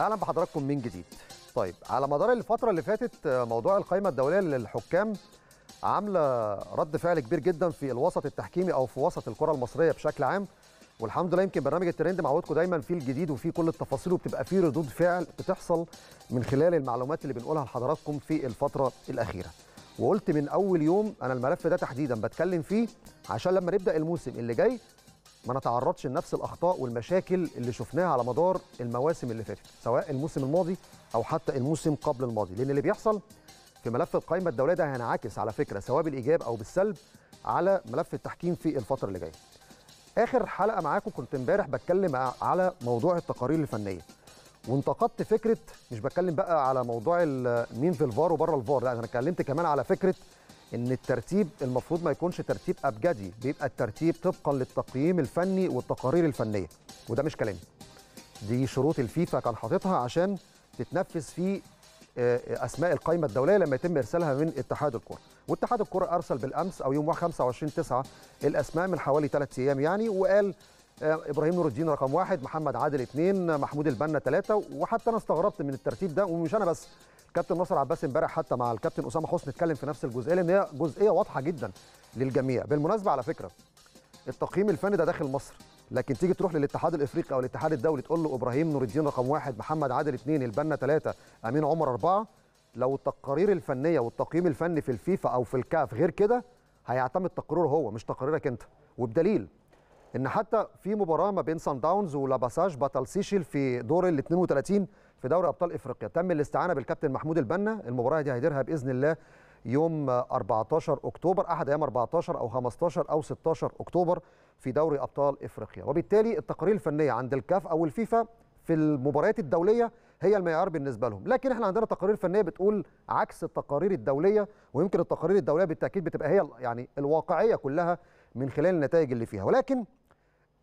اهلا بحضراتكم من جديد طيب على مدار الفتره اللي فاتت آه، موضوع القائمه الدوليه للحكام عامله رد فعل كبير جدا في الوسط التحكيمي او في وسط الكره المصريه بشكل عام والحمد لله يمكن برنامج الترند معودكم دايما فيه الجديد وفيه كل التفاصيل وبتبقى فيه ردود فعل بتحصل من خلال المعلومات اللي بنقولها لحضراتكم في الفتره الاخيره وقلت من اول يوم انا الملف ده تحديدا بتكلم فيه عشان لما نبدا الموسم اللي جاي ما نتعرضش لنفس الاخطاء والمشاكل اللي شفناها على مدار المواسم اللي فاتت سواء الموسم الماضي او حتى الموسم قبل الماضي لان اللي بيحصل في ملف القائمه الدوليه ده هينعكس على فكره سواء بالايجاب او بالسلب على ملف التحكيم في الفتره اللي جايه اخر حلقه معاكم كنت امبارح بتكلم على موضوع التقارير الفنيه وانتقدت فكره مش بتكلم بقى على موضوع مين في الفار وبره الفار لا انا اتكلمت كمان على فكره ان الترتيب المفروض ما يكونش ترتيب ابجدي بيبقى الترتيب طبقا للتقييم الفني والتقارير الفنيه وده مش كلامي دي شروط الفيفا كان حاططها عشان تتنفذ في اسماء آه، آه، القائمه الدوليه لما يتم ارسالها من اتحاد الكره واتحاد الكره ارسل بالامس او يوم 25 9 الاسماء من حوالي 3 ايام يعني وقال آه، ابراهيم نور الدين رقم واحد محمد عادل اثنين محمود البنا ثلاثه وحتى انا استغربت من الترتيب ده ومش انا بس كابتن ناصر عباس امبارح حتى مع الكابتن اسامه حسني اتكلم في نفس الجزئيه لان هي جزئيه واضحه جدا للجميع بالمناسبه على فكره التقييم الفني ده داخل مصر لكن تيجي تروح للاتحاد الافريقي او الاتحاد الدولي تقول له ابراهيم نور الدين رقم واحد محمد عادل اثنين البنا ثلاثه امين عمر اربعه لو التقارير الفنيه والتقييم الفني في الفيفا او في الكاف غير كده هيعتمد تقريره هو مش تقريرك انت وبدليل ان حتى في مباراه ما بين سان داونز ولاباساج باتالسيشيل في دور ال 32 في دوري ابطال افريقيا تم الاستعانه بالكابتن محمود البنا المباراه دي هيديرها باذن الله يوم 14 اكتوبر احد ايام 14 او 15 او 16 اكتوبر في دوري ابطال افريقيا وبالتالي التقارير الفنيه عند الكاف او الفيفا في المباريات الدوليه هي المعيار بالنسبه لهم لكن احنا عندنا تقارير فنيه بتقول عكس التقارير الدوليه ويمكن التقارير الدوليه بالتاكيد بتبقى هي يعني الواقعيه كلها من خلال النتائج اللي فيها ولكن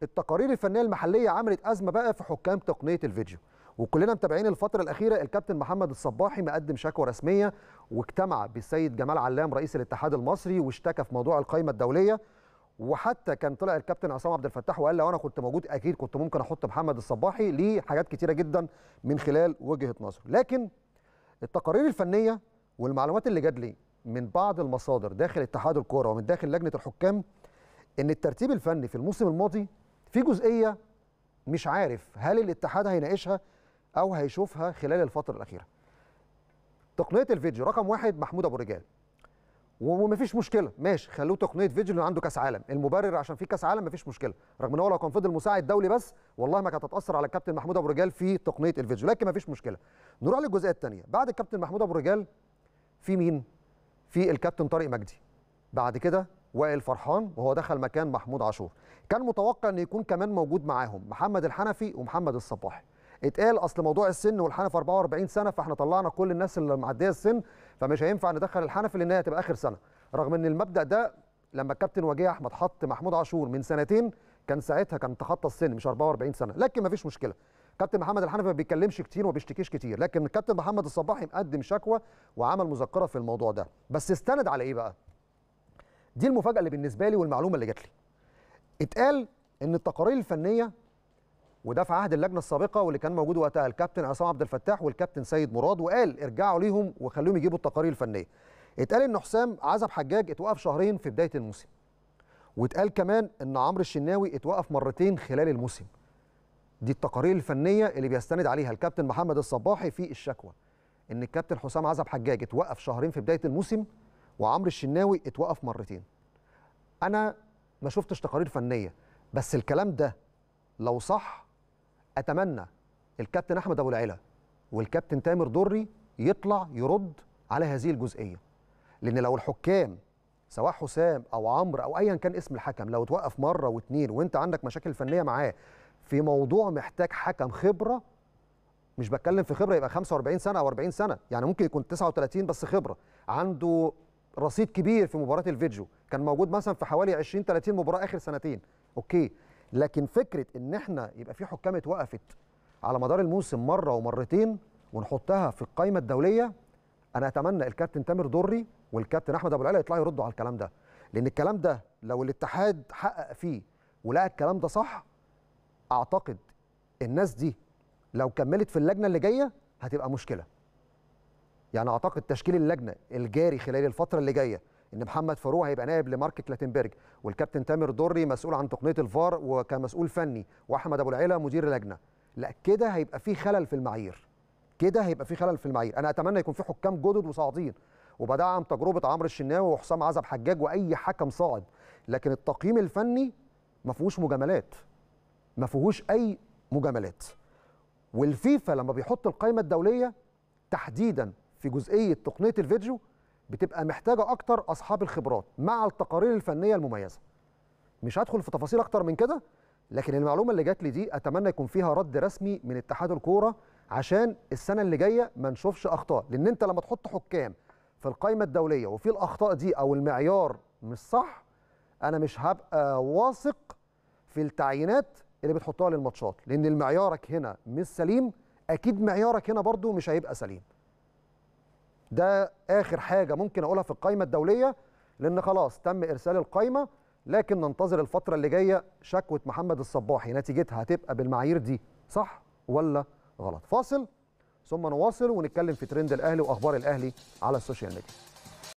التقارير الفنيه المحليه عملت ازمه بقى في حكام تقنيه الفيديو وكلنا متابعين الفتره الاخيره الكابتن محمد الصباحي مقدم شكوى رسميه واجتمع بالسيد جمال علام رئيس الاتحاد المصري واشتكى في موضوع القائمه الدوليه وحتى كان طلع الكابتن عصام عبد الفتاح وقال لو انا كنت موجود اكيد كنت ممكن احط محمد الصباحي ليه حاجات كتيره جدا من خلال وجهه نظره لكن التقارير الفنيه والمعلومات اللي جات لي من بعض المصادر داخل اتحاد الكوره ومن داخل لجنه الحكام ان الترتيب الفني في الموسم الماضي في جزئيه مش عارف هل الاتحاد هيناقشها او هيشوفها خلال الفتره الاخيره تقنيه الفيديو رقم واحد محمود ابو رجال ومفيش مشكله ماشي خلوه تقنيه فيديو اللي عنده كاس عالم المبرر عشان في كاس عالم مفيش مشكله رغم ان هو لو كان فضل مساعد دولي بس والله ما كانت هتاثر على الكابتن محمود ابو رجال في تقنيه الفيديو لكن مفيش مشكله نروح للجزئيه الثانيه بعد الكابتن محمود ابو رجال في مين في الكابتن طارق مجدي بعد كده وائل فرحان وهو دخل مكان محمود عاشور كان متوقع ان يكون كمان موجود معاهم محمد الحنفي ومحمد الصباحي اتقال اصل موضوع السن والحنف 44 سنه فاحنا طلعنا كل الناس اللي معديه السن فمش هينفع ندخل الحنف لان هي هتبقى اخر سنه رغم ان المبدا ده لما الكابتن وجيه احمد حط محمود عاشور من سنتين كان ساعتها كان تخطى السن مش 44 سنه لكن مفيش مشكله كابتن محمد الحنفي ما بيتكلمش كتير وما بيشتكيش كتير لكن الكابتن محمد الصباحي مقدم شكوى وعمل مذكره في الموضوع ده بس استند على ايه بقى دي المفاجاه اللي بالنسبه لي والمعلومه اللي جات لي اتقال ان التقارير الفنيه وده في عهد اللجنه السابقه واللي كان موجود وقتها الكابتن عصام عبد الفتاح والكابتن سيد مراد وقال ارجعوا ليهم وخليهم يجيبوا التقارير الفنيه اتقال ان حسام عزب حجاج اتوقف شهرين في بدايه الموسم واتقال كمان ان عمرو الشناوي اتوقف مرتين خلال الموسم دي التقارير الفنيه اللي بيستند عليها الكابتن محمد الصباحي في الشكوى ان الكابتن حسام عزب حجاج اتوقف شهرين في بدايه الموسم وعمرو الشناوي اتوقف مرتين انا ما شفتش تقارير فنيه بس الكلام ده لو صح اتمنى الكابتن احمد ابو العيله والكابتن تامر دري يطلع يرد على هذه الجزئيه لان لو الحكام سواء حسام او عمرو او ايا كان اسم الحكم لو توقف مره واتنين وانت عندك مشاكل فنيه معاه في موضوع محتاج حكم خبره مش بتكلم في خبره يبقى 45 سنه او 40 سنه يعني ممكن يكون 39 بس خبره عنده رصيد كبير في مباراه الفيديو كان موجود مثلا في حوالي 20 30 مباراه اخر سنتين اوكي لكن فكره ان احنا يبقى في حكام اتوقفت على مدار الموسم مره ومرتين ونحطها في القائمه الدوليه انا اتمنى الكابتن تامر دري والكابتن احمد ابو العلا يطلعوا يردوا على الكلام ده لان الكلام ده لو الاتحاد حقق فيه ولقى الكلام ده صح اعتقد الناس دي لو كملت في اللجنه اللي جايه هتبقى مشكله يعني اعتقد تشكيل اللجنه الجاري خلال الفتره اللي جايه ان محمد فاروق هيبقى نائب لمارك كلاتنبرج والكابتن تامر دري مسؤول عن تقنيه الفار وكمسؤول فني واحمد ابو العيله مدير لجنه لا كده هيبقى في خلل في المعايير كده هيبقى في خلل في المعايير انا اتمنى يكون في حكام جدد وصاعدين وبدعم تجربه عمرو الشناوي وحسام عزب حجاج واي حكم صاعد لكن التقييم الفني ما فيهوش مجاملات ما فيهوش اي مجاملات والفيفا لما بيحط القائمه الدوليه تحديدا في جزئيه تقنيه الفيديو بتبقى محتاجه اكتر اصحاب الخبرات مع التقارير الفنيه المميزه مش هدخل في تفاصيل اكتر من كده لكن المعلومه اللي جات لي دي اتمنى يكون فيها رد رسمي من اتحاد الكوره عشان السنه اللي جايه ما نشوفش اخطاء لان انت لما تحط حكام في القائمه الدوليه وفي الاخطاء دي او المعيار مش صح انا مش هبقى واثق في التعيينات اللي بتحطها للماتشات لان المعيارك هنا مش سليم اكيد معيارك هنا برضو مش هيبقى سليم ده اخر حاجه ممكن اقولها في القائمه الدوليه لان خلاص تم ارسال القائمه لكن ننتظر الفتره اللي جايه شكوه محمد الصباحي نتيجتها هتبقى بالمعايير دي صح ولا غلط فاصل ثم نواصل ونتكلم في ترند الاهلي واخبار الاهلي على السوشيال ميديا